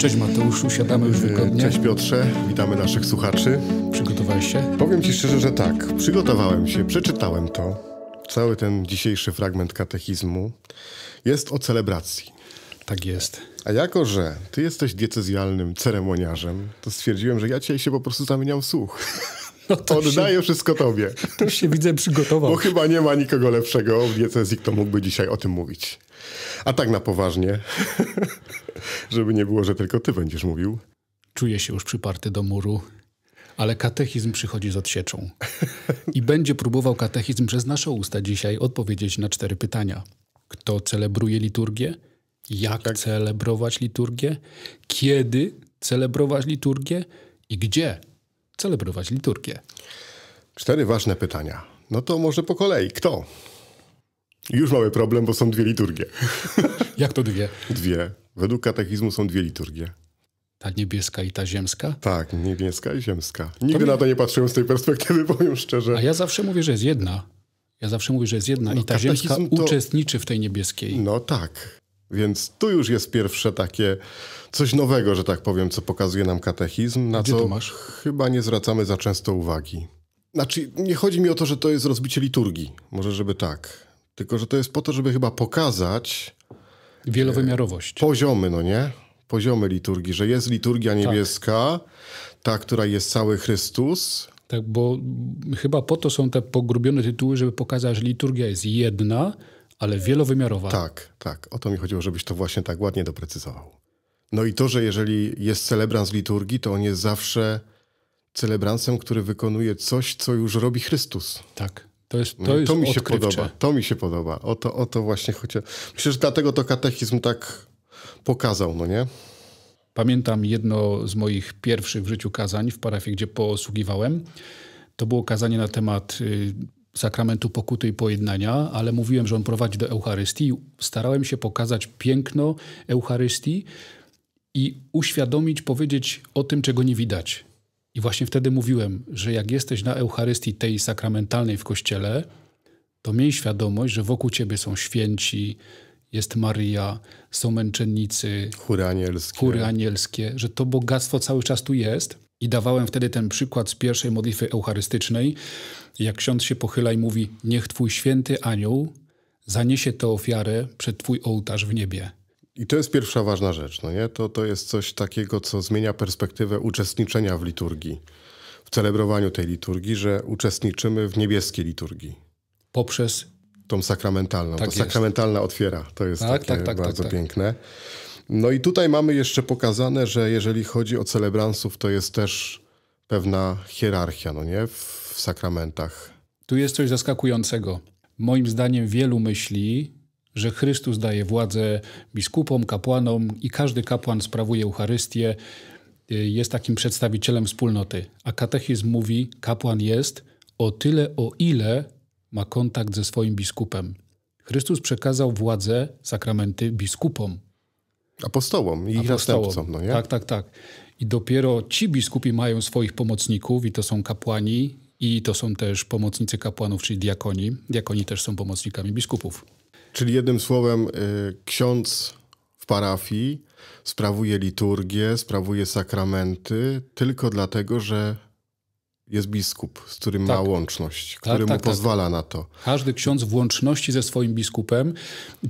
Cześć Mateuszu, siadamy już wygodnie. Cześć Piotrze, witamy naszych słuchaczy. Przygotowałeś się? Powiem Ci szczerze, że tak. Przygotowałem się, przeczytałem to. Cały ten dzisiejszy fragment katechizmu jest o celebracji. Tak jest. A jako, że ty jesteś diecezjalnym ceremoniarzem, to stwierdziłem, że ja dzisiaj się po prostu zamieniam w słuch. No to Oddaję się, wszystko tobie. To się widzę przygotował. Bo chyba nie ma nikogo lepszego w diecezji, kto mógłby dzisiaj o tym mówić. A tak na poważnie, żeby nie było, że tylko ty będziesz mówił. Czuję się już przyparty do muru, ale katechizm przychodzi z odsieczą. I będzie próbował katechizm przez nasze usta dzisiaj odpowiedzieć na cztery pytania. Kto celebruje liturgię? Jak tak. celebrować liturgię? Kiedy celebrować liturgię? I gdzie celebrować liturgię? Cztery ważne pytania. No to może po kolei. Kto? Już mamy problem, bo są dwie liturgie. Jak to dwie? Dwie. Według katechizmu są dwie liturgie. Ta niebieska i ta ziemska? Tak, niebieska i ziemska. Nigdy to na to nie patrzyłem z tej perspektywy, powiem szczerze. A ja zawsze mówię, że jest jedna. Ja zawsze mówię, że jest jedna no, i ta ziemska to... uczestniczy w tej niebieskiej. No tak. Więc tu już jest pierwsze takie coś nowego, że tak powiem, co pokazuje nam katechizm, na Gdzie co masz? chyba nie zwracamy za często uwagi. Znaczy, nie chodzi mi o to, że to jest rozbicie liturgii. Może żeby tak. Tylko, że to jest po to, żeby chyba pokazać... E, Wielowymiarowość. Poziomy, no nie? Poziomy liturgii, że jest liturgia tak. niebieska, tak. ta, która jest cały Chrystus, tak, bo chyba po to są te pogrubione tytuły, żeby pokazać, że liturgia jest jedna, ale wielowymiarowa. Tak, tak. O to mi chodziło, żebyś to właśnie tak ładnie doprecyzował. No i to, że jeżeli jest celebrant z liturgii, to on jest zawsze celebrancem, który wykonuje coś, co już robi Chrystus. Tak. To, jest, no to, to mi się odkrywcze. podoba. To mi się podoba. O to, o to właśnie Chociaż Myślę, że dlatego to katechizm tak pokazał, no nie? Pamiętam jedno z moich pierwszych w życiu kazań w parafii, gdzie posługiwałem. To było kazanie na temat y, sakramentu pokuty i pojednania, ale mówiłem, że on prowadzi do Eucharystii. Starałem się pokazać piękno Eucharystii i uświadomić, powiedzieć o tym, czego nie widać. I właśnie wtedy mówiłem, że jak jesteś na Eucharystii tej sakramentalnej w kościele, to miej świadomość, że wokół ciebie są święci, jest Maria, są męczennicy, chóry anielskie. chóry anielskie, że to bogactwo cały czas tu jest. I dawałem wtedy ten przykład z pierwszej modlitwy eucharystycznej, jak ksiądz się pochyla i mówi: Niech Twój święty anioł zaniesie tę ofiarę przed Twój ołtarz w niebie. I to jest pierwsza ważna rzecz, no nie? To, to jest coś takiego, co zmienia perspektywę uczestniczenia w liturgii, w celebrowaniu tej liturgii, że uczestniczymy w niebieskiej liturgii. Poprzez? Tą sakramentalną. Tak Ta sakramentalna otwiera. To jest tak, takie tak, tak, tak bardzo tak. piękne. No i tutaj mamy jeszcze pokazane, że jeżeli chodzi o celebransów, to jest też pewna hierarchia, no nie? W sakramentach. Tu jest coś zaskakującego. Moim zdaniem wielu myśli, że Chrystus daje władzę biskupom, kapłanom i każdy kapłan sprawuje Eucharystię, y, jest takim przedstawicielem wspólnoty. A katechizm mówi, kapłan jest o tyle, o ile ma kontakt ze swoim biskupem. Chrystus przekazał władzę, sakramenty biskupom. Apostołom i ich następcom. No nie? Tak, tak, tak. I dopiero ci biskupi mają swoich pomocników i to są kapłani i to są też pomocnicy kapłanów, czyli diakoni. Diakoni też są pomocnikami biskupów. Czyli jednym słowem, y, ksiądz w parafii sprawuje liturgię, sprawuje sakramenty tylko dlatego, że jest biskup, z którym tak. ma łączność, tak, który tak, mu tak, pozwala na to. Każdy ksiądz w łączności ze swoim biskupem,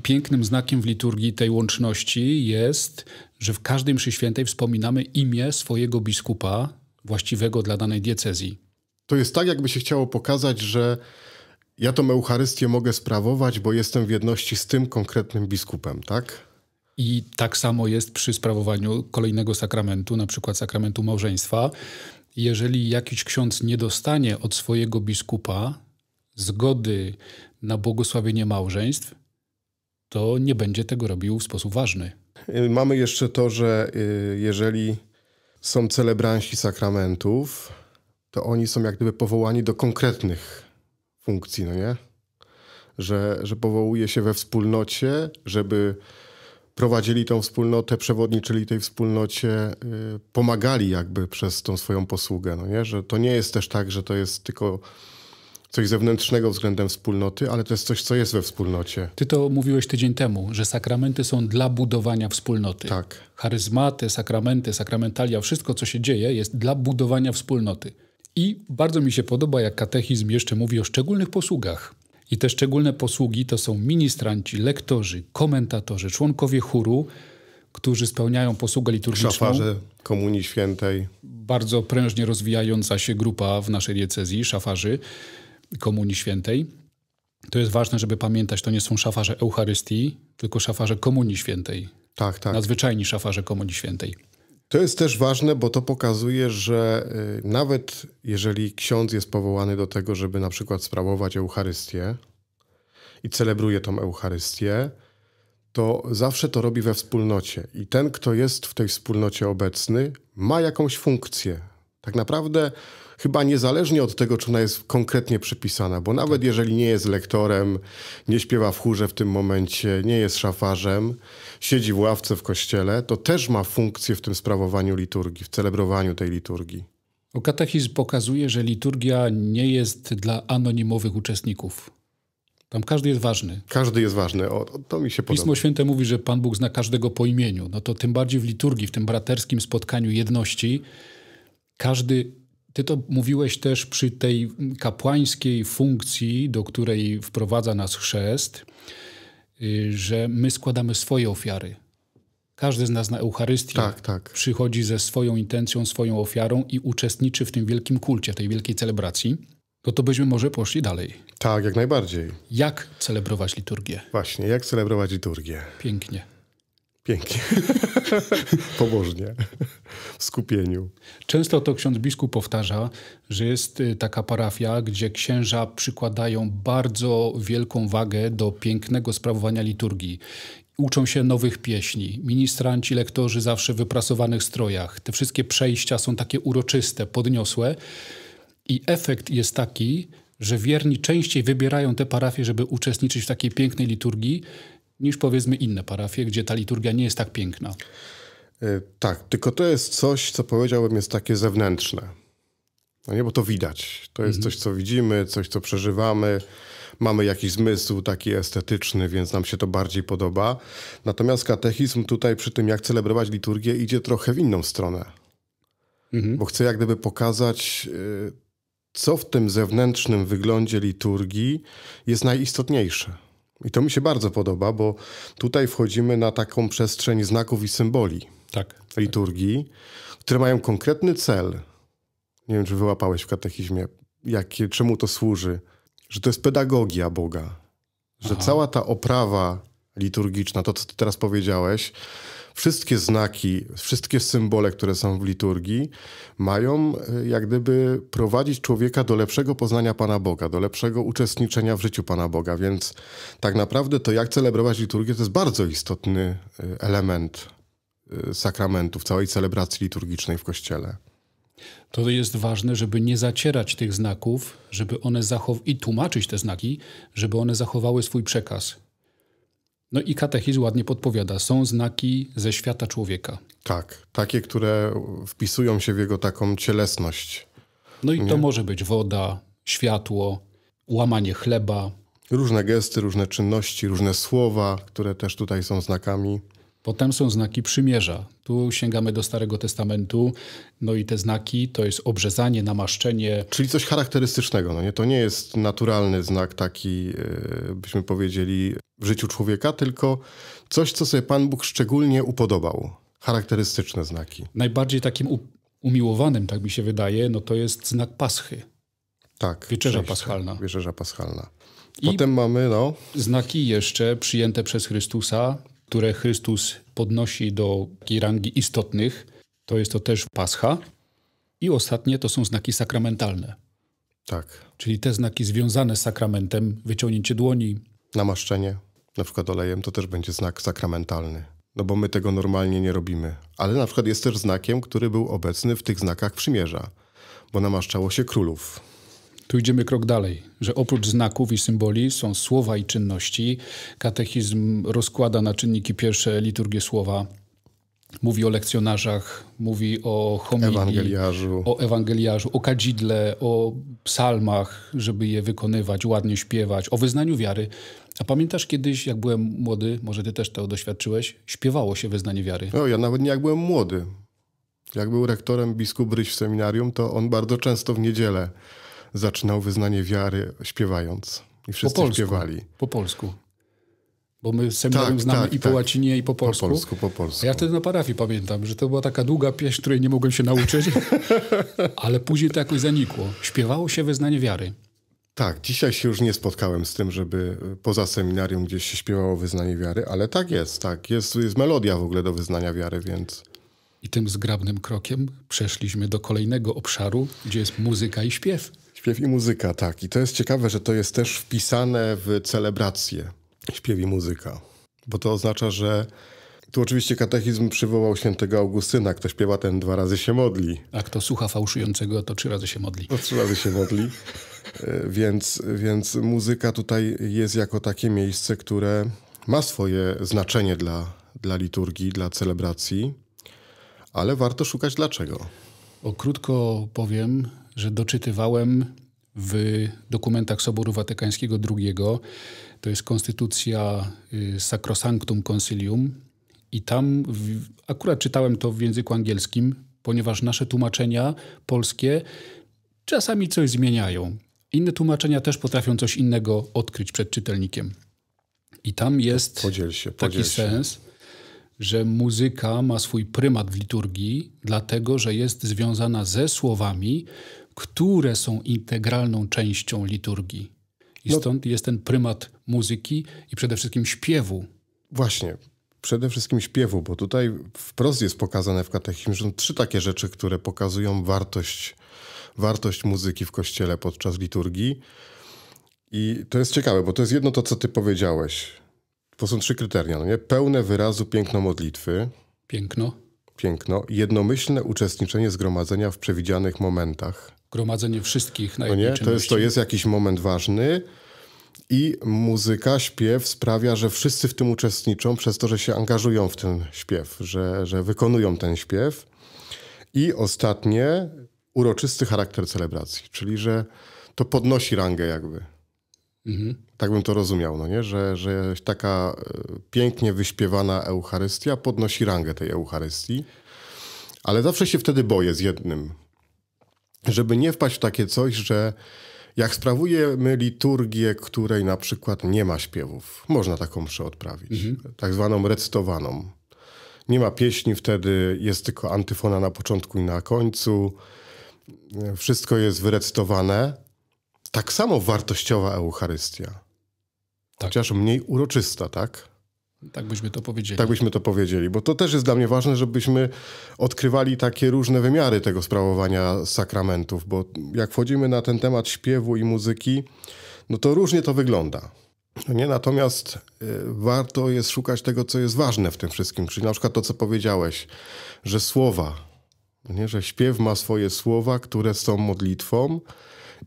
pięknym znakiem w liturgii tej łączności jest, że w każdej mszy świętej wspominamy imię swojego biskupa właściwego dla danej diecezji. To jest tak, jakby się chciało pokazać, że ja tą Eucharystię mogę sprawować, bo jestem w jedności z tym konkretnym biskupem, tak? I tak samo jest przy sprawowaniu kolejnego sakramentu, na przykład sakramentu małżeństwa. Jeżeli jakiś ksiądz nie dostanie od swojego biskupa zgody na błogosławienie małżeństw, to nie będzie tego robił w sposób ważny. Y, mamy jeszcze to, że y, jeżeli są celebranci sakramentów, to oni są jak gdyby powołani do konkretnych funkcji, no nie? Że, że powołuje się we wspólnocie, żeby prowadzili tą wspólnotę, przewodniczyli tej wspólnocie, y, pomagali jakby przez tą swoją posługę, no nie? Że to nie jest też tak, że to jest tylko coś zewnętrznego względem wspólnoty, ale to jest coś, co jest we wspólnocie. Ty to mówiłeś tydzień temu, że sakramenty są dla budowania wspólnoty. Tak. Charyzmaty, sakramenty, sakramentalia, wszystko, co się dzieje, jest dla budowania wspólnoty. I bardzo mi się podoba, jak katechizm jeszcze mówi o szczególnych posługach. I te szczególne posługi to są ministranci, lektorzy, komentatorzy, członkowie chóru, którzy spełniają posługę liturgiczną. Szafarze Komunii Świętej. Bardzo prężnie rozwijająca się grupa w naszej diecezji, szafarzy Komunii Świętej. To jest ważne, żeby pamiętać, to nie są szafarze Eucharystii, tylko szafarze Komunii Świętej. Tak, tak. Nadzwyczajni szafarze Komunii Świętej. To jest też ważne, bo to pokazuje, że y, nawet jeżeli ksiądz jest powołany do tego, żeby na przykład sprawować Eucharystię i celebruje tą Eucharystię, to zawsze to robi we wspólnocie. I ten, kto jest w tej wspólnocie obecny, ma jakąś funkcję. Tak naprawdę chyba niezależnie od tego, czy ona jest konkretnie przypisana, bo nawet tak. jeżeli nie jest lektorem, nie śpiewa w chórze w tym momencie, nie jest szafarzem, siedzi w ławce w kościele, to też ma funkcję w tym sprawowaniu liturgii, w celebrowaniu tej liturgii. O katechizm pokazuje, że liturgia nie jest dla anonimowych uczestników. Tam każdy jest ważny. Każdy jest ważny, o, to mi się podoba. Pismo Święte mówi, że Pan Bóg zna każdego po imieniu. No to tym bardziej w liturgii, w tym braterskim spotkaniu jedności, każdy ty to mówiłeś też przy tej kapłańskiej funkcji, do której wprowadza nas chrzest, y, że my składamy swoje ofiary. Każdy z nas na Eucharystię tak, tak. przychodzi ze swoją intencją, swoją ofiarą i uczestniczy w tym wielkim kulcie, tej wielkiej celebracji. No to byśmy może poszli dalej. Tak, jak najbardziej. Jak celebrować liturgię? Właśnie, jak celebrować liturgię? Pięknie. Pięknie. Pobożnie. W skupieniu. Często to ksiądz biskup powtarza, że jest y, taka parafia, gdzie księża przykładają bardzo wielką wagę do pięknego sprawowania liturgii. Uczą się nowych pieśni. Ministranci, lektorzy zawsze w wyprasowanych strojach. Te wszystkie przejścia są takie uroczyste, podniosłe. I efekt jest taki, że wierni częściej wybierają te parafie, żeby uczestniczyć w takiej pięknej liturgii, niż powiedzmy inne parafie, gdzie ta liturgia nie jest tak piękna. E, tak, tylko to jest coś, co powiedziałbym, jest takie zewnętrzne. No nie, bo to widać. To jest mhm. coś, co widzimy, coś, co przeżywamy. Mamy jakiś zmysł taki estetyczny, więc nam się to bardziej podoba. Natomiast katechizm tutaj przy tym, jak celebrować liturgię, idzie trochę w inną stronę. Mhm. Bo chce jak gdyby pokazać, e, co w tym zewnętrznym wyglądzie liturgii jest najistotniejsze. I to mi się bardzo podoba, bo tutaj wchodzimy na taką przestrzeń znaków i symboli tak, tak. liturgii, tak. które mają konkretny cel. Nie wiem, czy wyłapałeś w katechizmie, jakie, czemu to służy. Że to jest pedagogia Boga. Że Aha. cała ta oprawa liturgiczna, to co ty teraz powiedziałeś, wszystkie znaki, wszystkie symbole, które są w liturgii, mają e, jak gdyby prowadzić człowieka do lepszego poznania Pana Boga, do lepszego uczestniczenia w życiu Pana Boga. Więc tak naprawdę to, jak celebrować liturgię, to jest bardzo istotny e, element e, sakramentów, całej celebracji liturgicznej w Kościele. To jest ważne, żeby nie zacierać tych znaków, żeby one zachow i tłumaczyć te znaki, żeby one zachowały swój przekaz no i katechizm ładnie podpowiada, są znaki ze świata człowieka. Tak, takie, które wpisują się w jego taką cielesność. No i nie? to może być woda, światło, łamanie chleba. Różne gesty, różne czynności, różne słowa, które też tutaj są znakami. Potem są znaki przymierza. Tu sięgamy do Starego Testamentu. No i te znaki to jest obrzezanie, namaszczenie. Czyli coś charakterystycznego. No nie? To nie jest naturalny znak taki, e, byśmy powiedzieli, w życiu człowieka, tylko coś, co sobie Pan Bóg szczególnie upodobał. Charakterystyczne znaki. Najbardziej takim umiłowanym, tak mi się wydaje, no to jest znak Paschy. Tak. Wieczerza część, paschalna. Wieczerza paschalna. Potem I mamy, no... Znaki jeszcze przyjęte przez Chrystusa, które Chrystus podnosi do takiej rangi istotnych, to jest to też Pascha. I ostatnie to są znaki sakramentalne. Tak. Czyli te znaki związane z sakramentem, wyciągnięcie dłoni. Namaszczenie, na przykład olejem, to też będzie znak sakramentalny. No bo my tego normalnie nie robimy. Ale na przykład jest też znakiem, który był obecny w tych znakach przymierza, bo namaszczało się królów. Tu idziemy krok dalej, że oprócz znaków i symboli są słowa i czynności. Katechizm rozkłada na czynniki pierwsze liturgię słowa, Mówi o lekcjonarzach, mówi o homilii, ewangeliarzu. o ewangeliarzu, o kadzidle, o psalmach, żeby je wykonywać, ładnie śpiewać, o wyznaniu wiary. A pamiętasz kiedyś, jak byłem młody, może ty też to doświadczyłeś, śpiewało się wyznanie wiary? No, ja nawet nie jak byłem młody. Jak był rektorem biskup Ryś w seminarium, to on bardzo często w niedzielę zaczynał wyznanie wiary śpiewając. I wszyscy po polsku, śpiewali. Po polsku. Bo my seminarium tak, znamy tak, i po tak. łacinie, i po polsku. Po polsku, po polsku. A ja wtedy na parafii pamiętam, że to była taka długa pieśń, której nie mogłem się nauczyć, ale później to jakoś zanikło. Śpiewało się wyznanie wiary. Tak, dzisiaj się już nie spotkałem z tym, żeby poza seminarium gdzieś się śpiewało wyznanie wiary, ale tak jest, tak. Jest, jest melodia w ogóle do wyznania wiary, więc... I tym zgrabnym krokiem przeszliśmy do kolejnego obszaru, gdzie jest muzyka i śpiew. Śpiew i muzyka, tak. I to jest ciekawe, że to jest też wpisane w celebrację śpiew i muzyka. Bo to oznacza, że tu oczywiście katechizm przywołał świętego Augustyna. Kto śpiewa, ten dwa razy się modli. A kto słucha fałszującego, to trzy razy się modli. To trzy razy się modli. E, więc, więc muzyka tutaj jest jako takie miejsce, które ma swoje znaczenie dla, dla liturgii, dla celebracji, ale warto szukać dlaczego. O krótko powiem, że doczytywałem w dokumentach Soboru Watykańskiego II, to jest konstytucja y, Sacrosanctum Concilium, i tam w, akurat czytałem to w języku angielskim, ponieważ nasze tłumaczenia polskie czasami coś zmieniają. Inne tłumaczenia też potrafią coś innego odkryć przed czytelnikiem. I tam jest podziel się, podziel taki się. sens, że muzyka ma swój prymat w liturgii, dlatego że jest związana ze słowami, które są integralną częścią liturgii. I no- stąd jest ten prymat muzyki i przede wszystkim śpiewu. Właśnie, przede wszystkim śpiewu, bo tutaj wprost jest pokazane w katechizmie, że są trzy takie rzeczy, które pokazują wartość, wartość muzyki w kościele podczas liturgii. I to jest ciekawe, bo to jest jedno to, co ty powiedziałeś, to są trzy kryteria, no nie? Pełne wyrazu piękno modlitwy. Piękno. Piękno. Jednomyślne uczestniczenie zgromadzenia w przewidzianych momentach. Gromadzenie wszystkich na no nie? To jest, to jest jakiś moment ważny. I muzyka, śpiew sprawia, że wszyscy w tym uczestniczą przez to, że się angażują w ten śpiew, że, że wykonują ten śpiew. I ostatnie, uroczysty charakter celebracji, czyli że to podnosi rangę jakby. Mhm. Tak bym to rozumiał, no nie? Że, że taka e, pięknie wyśpiewana Eucharystia podnosi rangę tej Eucharystii, ale zawsze się wtedy boję z jednym, żeby nie wpaść w takie coś, że jak sprawujemy liturgię, której na przykład nie ma śpiewów, można taką przeodprawić, odprawić, mhm. tak zwaną recytowaną. Nie ma pieśni wtedy, jest tylko antyfona na początku i na końcu. Wszystko jest wyrecytowane tak samo wartościowa Eucharystia. Tak. Chociaż mniej uroczysta, tak? Tak byśmy to powiedzieli. Tak byśmy to powiedzieli, bo to też jest dla mnie ważne, żebyśmy odkrywali takie różne wymiary tego sprawowania sakramentów, bo jak wchodzimy na ten temat śpiewu i muzyki, no to różnie to wygląda. No nie? Natomiast y, warto jest szukać tego, co jest ważne w tym wszystkim, czyli na przykład to, co powiedziałeś, że słowa, no nie? że śpiew ma swoje słowa, które są modlitwą,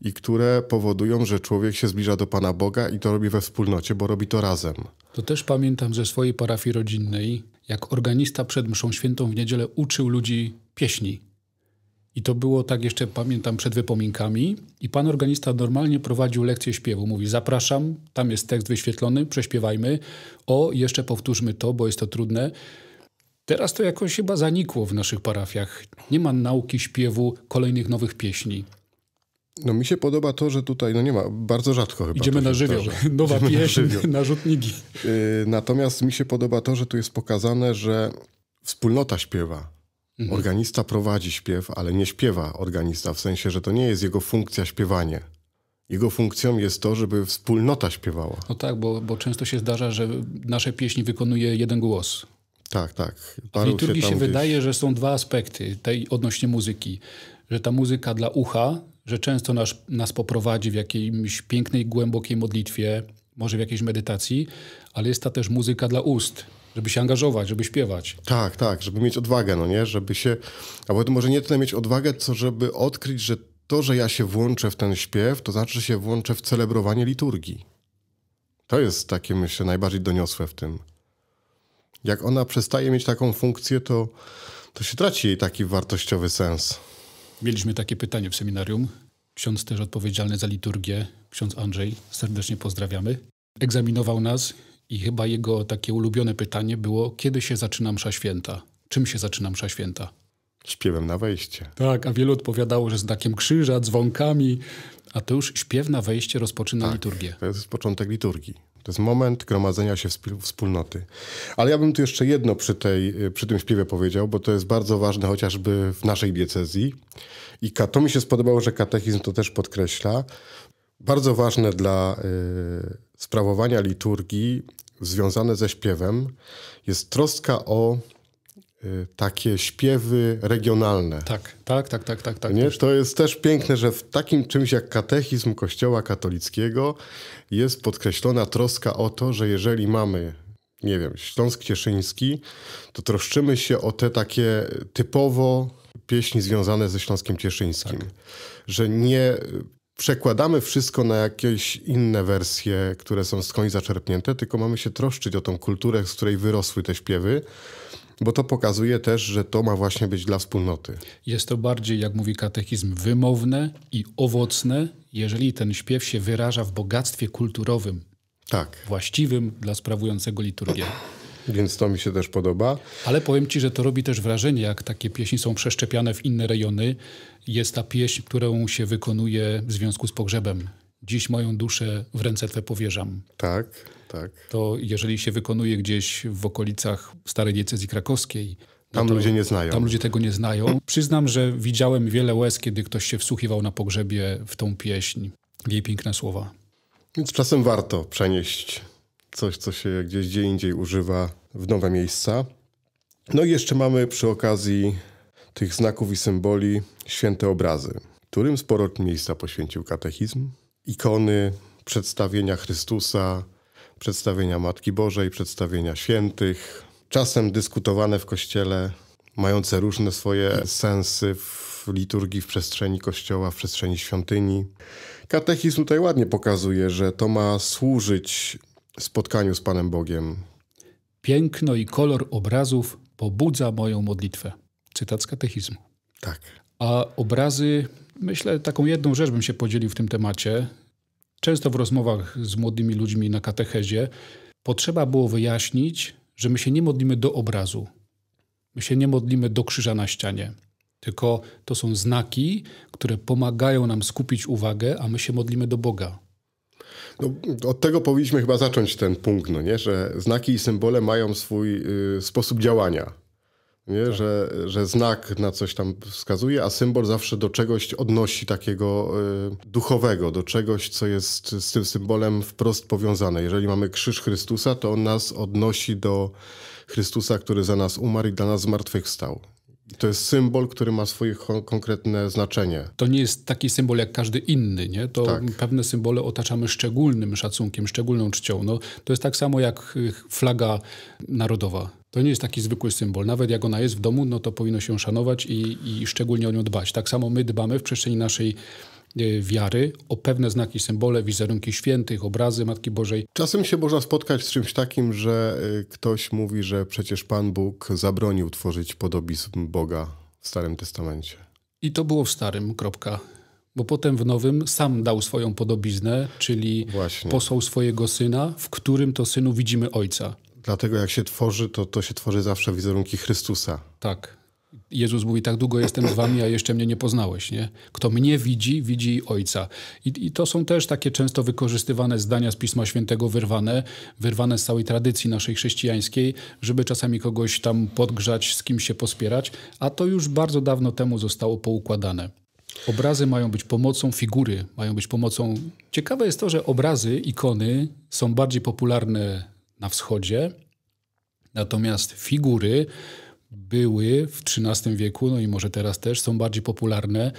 i które powodują, że człowiek się zbliża do Pana Boga i to robi we wspólnocie, bo robi to razem. To też pamiętam ze swojej parafii rodzinnej, jak organista przed mszą świętą w niedzielę uczył ludzi pieśni. I to było tak jeszcze, pamiętam, przed wypominkami. I pan organista normalnie prowadził lekcję śpiewu. Mówi, zapraszam, tam jest tekst wyświetlony, prześpiewajmy. O, jeszcze powtórzmy to, bo jest to trudne. Teraz to jakoś chyba zanikło w naszych parafiach. Nie ma nauki śpiewu kolejnych nowych pieśni. No mi się podoba to, że tutaj, no nie ma, bardzo rzadko chyba. Idziemy na żywioł, nowa pieśń, na narzutniki. Yy, natomiast mi się podoba to, że tu jest pokazane, że wspólnota śpiewa. Mhm. Organista prowadzi śpiew, ale nie śpiewa organista, w sensie, że to nie jest jego funkcja śpiewanie. Jego funkcją jest to, żeby wspólnota śpiewała. No tak, bo, bo często się zdarza, że nasze pieśni wykonuje jeden głos. Tak, tak. Paru w liturgii się, się wydaje, że są dwa aspekty tej odnośnie muzyki. Że ta muzyka dla ucha, że często nas, nas poprowadzi w jakiejś pięknej, głębokiej modlitwie, może w jakiejś medytacji, ale jest ta też muzyka dla ust, żeby się angażować, żeby śpiewać. Tak, tak, żeby mieć odwagę, no nie? Żeby się, albo to może nie tyle mieć odwagę, co żeby odkryć, że to, że ja się włączę w ten śpiew, to znaczy, że się włączę w celebrowanie liturgii. To jest takie, myślę, najbardziej doniosłe w tym. Jak ona przestaje mieć taką funkcję, to, to się traci jej taki wartościowy sens. Mieliśmy takie pytanie w seminarium. Ksiądz też odpowiedzialny za liturgię, ksiądz Andrzej, serdecznie pozdrawiamy. Egzaminował nas i chyba jego takie ulubione pytanie było, kiedy się zaczyna msza święta? Czym się zaczyna msza święta? Śpiewem na wejście. Tak, a wielu odpowiadało, że z znakiem krzyża, dzwonkami, a to już śpiew na wejście rozpoczyna tak, liturgię. To jest początek liturgii. To jest moment gromadzenia się wspólnoty. Ale ja bym tu jeszcze jedno przy, tej, przy tym śpiewie powiedział, bo to jest bardzo ważne chociażby w naszej diecezji. I to mi się spodobało, że katechizm to też podkreśla. Bardzo ważne dla y, sprawowania liturgii związane ze śpiewem jest troska o Y, takie śpiewy regionalne. Tak, tak, tak, tak, tak. tak Nie? To jest też piękne, że w takim czymś jak katechizm Kościoła katolickiego jest podkreślona troska o to, że jeżeli mamy, nie wiem, Śląsk Cieszyński, to troszczymy się o te takie typowo pieśni związane ze Śląskiem Cieszyńskim. Tak. Że nie y, przekładamy wszystko na jakieś inne wersje, które są skądś zaczerpnięte, tylko mamy się troszczyć o tą kulturę, z której wyrosły te śpiewy bo to pokazuje też, że to ma właśnie być dla wspólnoty. Jest to bardziej, jak mówi katechizm, wymowne i owocne, jeżeli ten śpiew się wyraża w bogactwie kulturowym. Tak. Właściwym dla sprawującego liturgię. Więc to mi się też podoba. Ale powiem ci, że to robi też wrażenie, jak takie pieśni są przeszczepiane w inne rejony. Jest ta pieśń, którą się wykonuje w związku z pogrzebem dziś moją duszę w ręce Twe powierzam. Tak, tak. To jeżeli się wykonuje gdzieś w okolicach starej diecezji krakowskiej, no tam ludzie nie znają. Tam ludzie tego nie znają. Przyznam, że widziałem wiele łez, kiedy ktoś się wsłuchiwał na pogrzebie w tą pieśń, w jej piękne słowa. Więc czasem warto przenieść coś, co się gdzieś gdzie indziej używa, w nowe miejsca. No i jeszcze mamy przy okazji tych znaków i symboli święte obrazy, którym sporo miejsca poświęcił katechizm, ikony przedstawienia Chrystusa, przedstawienia Matki Bożej, przedstawienia świętych, czasem dyskutowane w kościele, mające różne swoje sensy w liturgii, w przestrzeni kościoła, w przestrzeni świątyni. Katechizm tutaj ładnie pokazuje, że to ma służyć spotkaniu z Panem Bogiem. Piękno i kolor obrazów pobudza moją modlitwę. Cytat z katechizmu. Tak. A obrazy Myślę, taką jedną rzecz bym się podzielił w tym temacie. Często w rozmowach z młodymi ludźmi na katechezie potrzeba było wyjaśnić, że my się nie modlimy do obrazu. My się nie modlimy do krzyża na ścianie. Tylko to są znaki, które pomagają nam skupić uwagę, a my się modlimy do Boga. No, od tego powinniśmy chyba zacząć ten punkt, no nie? że znaki i symbole mają swój y, sposób działania nie? Tak. Że, że znak na coś tam wskazuje, a symbol zawsze do czegoś odnosi takiego y, duchowego, do czegoś, co jest z tym symbolem wprost powiązane. Jeżeli mamy krzyż Chrystusa, to on nas odnosi do Chrystusa, który za nas umarł i dla nas zmartwychwstał. To jest symbol, który ma swoje konkretne znaczenie. To nie jest taki symbol jak każdy inny, nie? To tak. pewne symbole otaczamy szczególnym szacunkiem, szczególną czcią. No, to jest tak samo jak y, flaga narodowa. To nie jest taki zwykły symbol. Nawet jak ona jest w domu, no to powinno się szanować i, i szczególnie o nią dbać. Tak samo my dbamy w przestrzeni naszej E, wiary, o pewne znaki, symbole, wizerunki świętych, obrazy Matki Bożej. Czasem się można spotkać z czymś takim, że e, ktoś mówi, że przecież Pan Bóg zabronił tworzyć podobizm Boga w Starym Testamencie. I to było w Starym, kropka. Bo potem w Nowym sam dał swoją podobiznę, czyli Właśnie. posłał swojego syna, w którym to synu widzimy ojca. Dlatego jak się tworzy, to, to się tworzy zawsze wizerunki Chrystusa. Tak. Jezus mówi, tak długo jestem z wami, a jeszcze mnie nie poznałeś. Nie? Kto mnie widzi, widzi Ojca. I, I, to są też takie często wykorzystywane zdania z Pisma Świętego, wyrwane, wyrwane z całej tradycji naszej chrześcijańskiej, żeby czasami kogoś tam podgrzać, z kim się pospierać, a to już bardzo dawno temu zostało poukładane. Obrazy mają być pomocą, figury mają być pomocą. Ciekawe jest to, że obrazy, ikony są bardziej popularne na wschodzie, natomiast figury były w XIII wieku, no i może teraz też, są bardziej popularne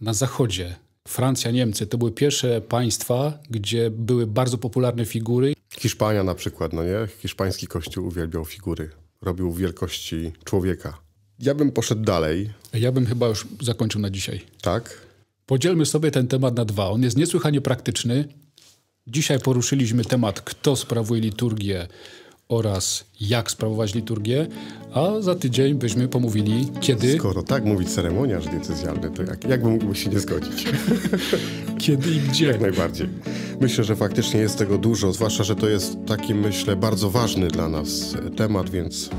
na Zachodzie. Francja, Niemcy to były pierwsze państwa, gdzie były bardzo popularne figury. Hiszpania na przykład, no nie? Hiszpański kościół uwielbiał figury. Robił wielkości człowieka. Ja bym poszedł dalej. Ja bym chyba już zakończył na dzisiaj. Tak. Podzielmy sobie ten temat na dwa. On jest niesłychanie praktyczny. Dzisiaj poruszyliśmy temat, kto sprawuje liturgię oraz jak sprawować liturgię, a za tydzień byśmy pomówili, kiedy... Skoro tak mówi ceremoniarz diecezjalny, to jak, jak mógłby się nie zgodzić? kiedy i gdzie? Jak najbardziej. Myślę, że faktycznie jest tego dużo, zwłaszcza, że to jest taki, myślę, bardzo ważny dla nas temat, więc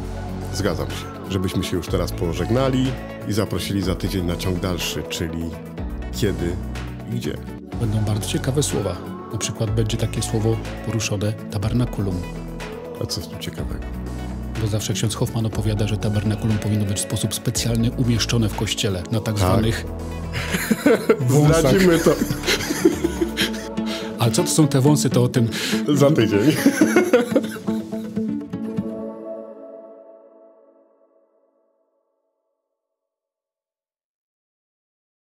zgadzam się, żebyśmy się już teraz pożegnali i zaprosili za tydzień na ciąg dalszy, czyli kiedy i gdzie. Będą bardzo ciekawe słowa. Na przykład będzie takie słowo poruszone tabernakulum. A co w tym ciekawego? Bo zawsze ksiądz Hoffman opowiada, że tabernakulum powinno być w sposób specjalny umieszczone w kościele, na tak, tak. zwanych wąsach. Zdradzimy to. Ale co to są te wąsy, to o tym... Za tydzień.